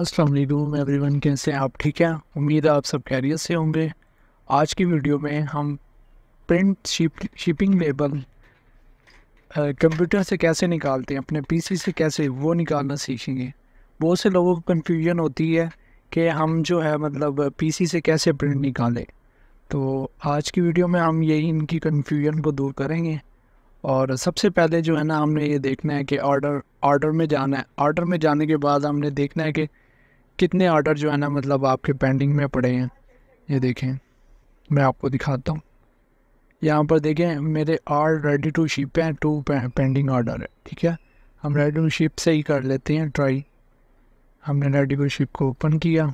Aslam one कैसे हैं आप ठीक हैं उम्मीद है आप सब कैरियर से होंगे आज की वीडियो में हम print ship shipping label computer से कैसे निकालते हैं अपने पीसी से कैसे वो निकालना सीखेंगे बहुत से लोगों को कन्फ्यूजन होती है कि हम जो है मतलब पीसी से कैसे प्रिंट निकालें तो आज की वीडियो में हम यही इनकी कन्फ्यूजन को दूर करेंगे और सबसे पहले जो है ना हमने ये देखना है कि ऑर्डर ऑर्डर में जाना है ऑर्डर में जाने के बाद हमने देखना है कि कितने ऑर्डर जो है ना मतलब आपके पेंडिंग में पड़े हैं ये देखें मैं आपको दिखाता हूँ यहाँ पर देखें मेरे ऑल रेडी टू शिप हैं टू पेंडिंग ऑर्डर है ठीक है हम रेडी टू शिप से ही कर लेते हैं ट्राई हमने रेडी टू शिप को ओपन किया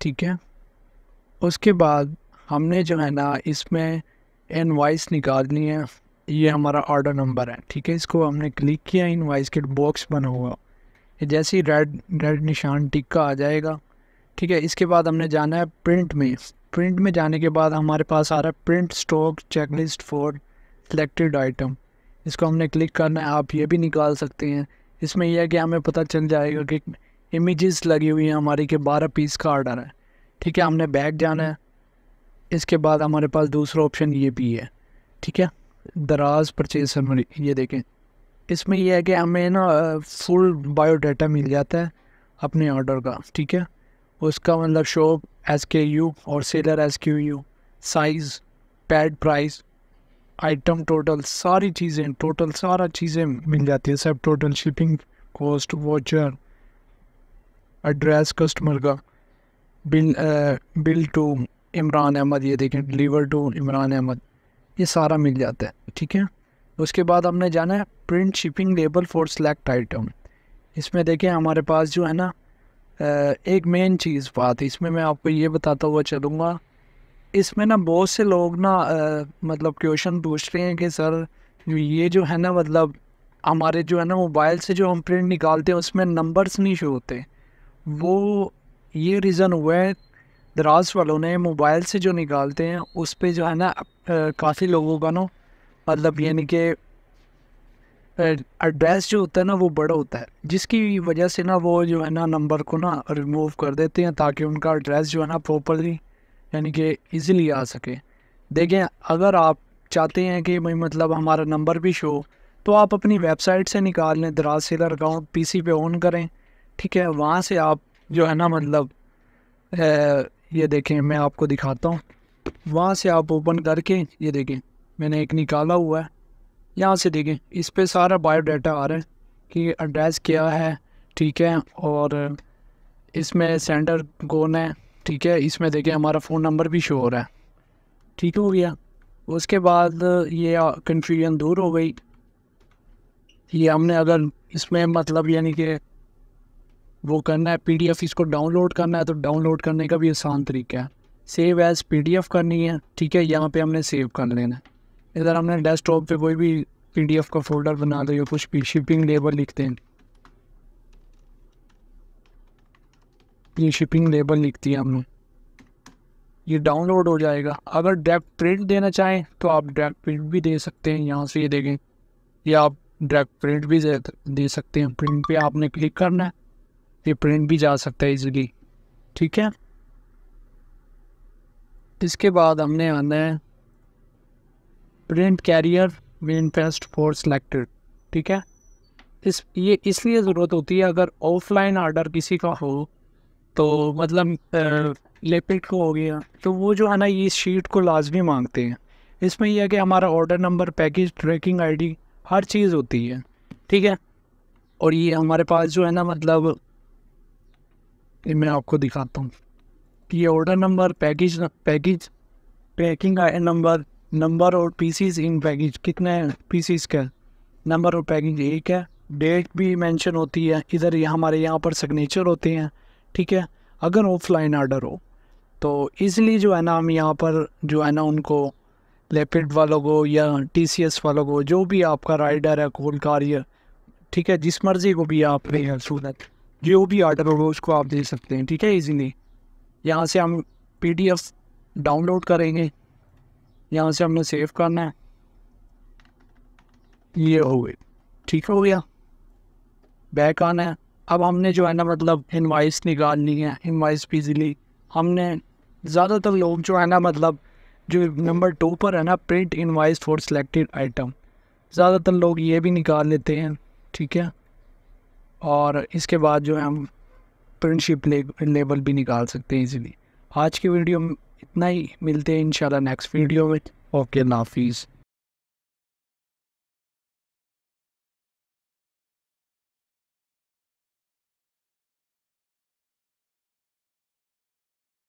ठीक है उसके बाद हमने जो है ना इसमें इनवाइस निकालनी है ये हमारा ऑर्डर नंबर है ठीक है इसको हमने क्लिक किया इनवाइस के बॉक्स बना हुआ जैसे ही रेड रेड निशान टिक्का आ जाएगा ठीक है इसके बाद हमने जाना है प्रिंट में प्रिंट में जाने के बाद हमारे पास आ रहा है print stock checklist for selected item इसको हमने क्लिक करना है आप ये भी निकाल सकते हैं इसमें यह है कि हमें पता चल जाएगा कि इमेजेस लगी हुई हैं हमारी के बारह पीस का आर्डर है ठीक है हमने बैग जाना है इसके बाद हमारे पास दूसरा ऑप्शन ये भी है ठीक है दराज परचेज समरी ये देखें इसमें यह है कि हमें ना फुल बायोडाटा मिल जाता है अपने ऑर्डर का ठीक है उसका मतलब शॉप एस के यू और seller S K U size paid price item total सारी चीज़ें टोटल सारा चीज़ें मिल जाती है सब total shipping cost voucher address customer का बिल आ, बिल टू इमरान अहमद ये देखें डिलीवर टू इमरान अहमद ये सारा मिल जाता है ठीक है उसके बाद हमने जाना है print shipping label for select item इसमें देखें हमारे पास जो है ना एक मेन चीज़ बात इसमें मैं आपको ये बताता हुआ चलूँगा इसमें ना बहुत से लोग ना मतलब क्वेश्चन पूछ रहे हैं कि सर ये जो है ना मतलब हमारे जो है ना मोबाइल से जो हम प्रिंट निकालते हैं उसमें नंबर्स नहीं शो होते वो ये रीज़न हुआ है दराज वालों ने मोबाइल से जो निकालते हैं उस पर जो है ना काफ़ी लोगों का ना मतलब हम्म। यानी कि एड्रेस जो होता है ना वो बड़ा होता है जिसकी वजह से ना वो जो है ना नंबर को ना रिमूव कर देते हैं ताकि उनका एड्रेस जो है ना प्रॉपरली यानी कि ईज़िली आ सके देखें अगर आप चाहते हैं कि भाई मतलब हमारा नंबर भी शो तो आप अपनी वेबसाइट से निकाल लें दराज सेलर अकाउंट सी पे ऑन करें ठीक है वहाँ से आप जो है ना मतलब ए, ये देखें मैं आपको दिखाता हूँ वहाँ से आप ओपन करके ये देखें मैंने एक निकाला हुआ है यहाँ से देखें इस पर सारा बायोडाटा आ रहा है कि एड्रेस क्या है ठीक है और इसमें सेंडर कौन है ठीक है इसमें देखें हमारा फ़ोन नंबर भी शो हो रहा है ठीक हो गया उसके बाद ये कन्फ्यूजन दूर हो गई ये हमने अगर इसमें मतलब यानी कि वो करना है पीडीएफ इसको डाउनलोड करना है तो डाउनलोड करने का भी आसान तरीका है सेव एज़ पीडीएफ करनी है ठीक है यहाँ पे हमने सेव कर लेना है इधर हमने डेस्कटॉप पे कोई भी पीडीएफ का फोल्डर बना दो कुछ भी शिपिंग लेबल लिखते हैं ये शिपिंग लेबल लिखती है हमने ये डाउनलोड हो जाएगा अगर डायरेक्ट प्रिंट देना चाहें तो आप डायरेक्ट प्रिंट भी दे सकते हैं यहाँ से ये देखें या आप डायरेक्ट प्रिंट भी दे सकते हैं प्रिंट पे आपने क्लिक करना है ये प्रिंट भी जा सकता है इजीली ठीक है इसके बाद हमने आना है print carrier manifest for selected ठीक है इस ये इसलिए ज़रूरत होती है अगर ऑफलाइन आर्डर किसी का हो तो मतलब लेपिट को हो गया तो वो जो है ना ये शीट को लाजमी मांगते हैं इसमें यह है कि हमारा order number package tracking ID हर चीज़ होती है ठीक है और ये हमारे पास जो है ना मतलब मैं आपको दिखाता हूँ कि ये order number package package tracking number number और पीसीज इन पैकेज कितने पीसीज के नंबर और पैकेज एक है डेट भी मेंशन होती है इधर यह हमारे यहाँ पर सिग्नेचर होते हैं ठीक है अगर ऑफलाइन आर्डर हो तो इसलिए जो है ना हम यहाँ पर जो है ना उनको लेपिड वालों को या टी सी एस वालों को जो भी आपका राइडर है कोल कार्य ठीक है जिस मर्ज़ी को भी आप ले सूरत जो भी आर्डर होगा उसको आप दे सकते हैं ठीक है इजीली यहाँ से हम पी डी एफ डाउनलोड करेंगे यहाँ से हमने सेव करना है ये हो गए ठीक हो गया बैक आना है अब हमने जो है ना मतलब इनवाइस निकालनी है इनवाइस बिजली हमने ज़्यादातर लोग जो है ना मतलब जो नंबर टू पर है ना print invoice for selected item ज़्यादातर लोग ये भी निकाल लेते हैं ठीक है और इसके बाद जो है हम प्रिंटशिप लेबल भी निकाल सकते हैं इजीली आज की वीडियो इतना ही मिलते हैं इंशाल्लाह नेक्स्ट वीडियो में ओके नाफीज़